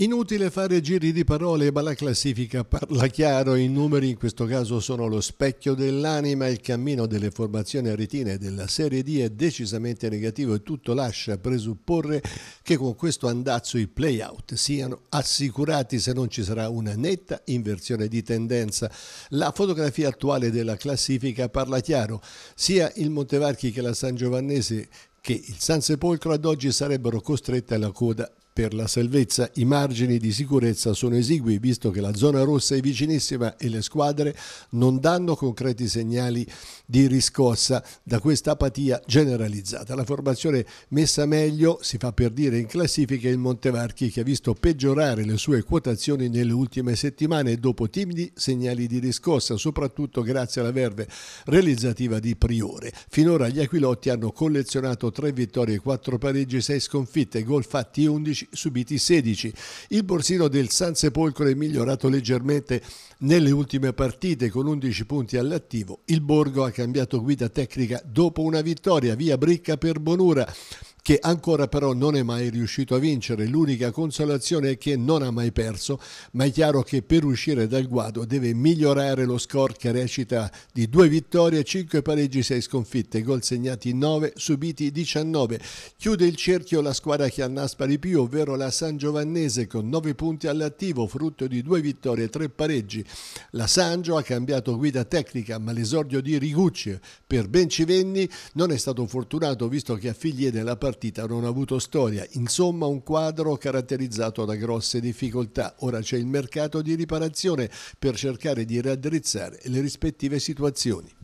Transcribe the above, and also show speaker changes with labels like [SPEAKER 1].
[SPEAKER 1] Inutile fare giri di parole, ma la classifica parla chiaro, i numeri in questo caso sono lo specchio dell'anima, il cammino delle formazioni aretine della Serie D è decisamente negativo e tutto lascia presupporre che con questo andazzo i play-out siano assicurati se non ci sarà una netta inversione di tendenza. La fotografia attuale della classifica parla chiaro, sia il Montevarchi che la San Giovannese che il San Sepolcro ad oggi sarebbero costrette alla coda per la salvezza i margini di sicurezza sono esigui visto che la zona rossa è vicinissima e le squadre non danno concreti segnali di riscossa da questa apatia generalizzata. La formazione messa meglio, si fa per dire in classifica, il Montevarchi che ha visto peggiorare le sue quotazioni nelle ultime settimane dopo timidi segnali di riscossa, soprattutto grazie alla verve realizzativa di Priore. Finora gli Aquilotti hanno collezionato tre vittorie, quattro pareggi, sei sconfitte, gol fatti 11 subiti 16. Il borsino del San Sepolcro è migliorato leggermente nelle ultime partite con 11 punti all'attivo. Il Borgo ha cambiato guida tecnica dopo una vittoria via Bricca per Bonura che ancora però non è mai riuscito a vincere. L'unica consolazione è che non ha mai perso, ma è chiaro che per uscire dal guado deve migliorare lo score che recita di due vittorie, 5 pareggi, 6 sconfitte, gol segnati 9, subiti 19. Chiude il cerchio la squadra che annaspa di più, ovvero la San Giovannese con 9 punti all'attivo, frutto di due vittorie e 3 pareggi. La Sangio ha cambiato guida tecnica, ma l'esordio di Rigucci per Bencivenni non è stato fortunato visto che a figlie della partita partita non ha avuto storia, insomma un quadro caratterizzato da grosse difficoltà. Ora c'è il mercato di riparazione per cercare di raddrizzare le rispettive situazioni.